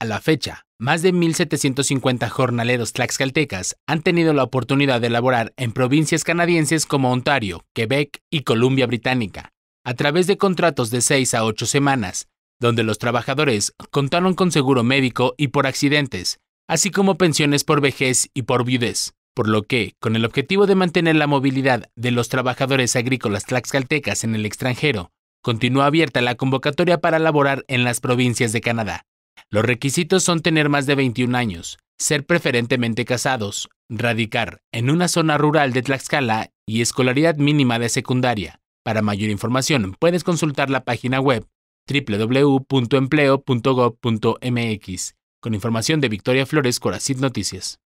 A la fecha, más de 1.750 jornaleros tlaxcaltecas han tenido la oportunidad de laborar en provincias canadienses como Ontario, Quebec y Columbia Británica, a través de contratos de seis a 8 semanas, donde los trabajadores contaron con seguro médico y por accidentes, así como pensiones por vejez y por viudez, por lo que, con el objetivo de mantener la movilidad de los trabajadores agrícolas tlaxcaltecas en el extranjero, continúa abierta la convocatoria para laborar en las provincias de Canadá. Los requisitos son tener más de 21 años, ser preferentemente casados, radicar en una zona rural de Tlaxcala y escolaridad mínima de secundaria. Para mayor información puedes consultar la página web www.empleo.gov.mx con información de Victoria Flores Coracid Noticias.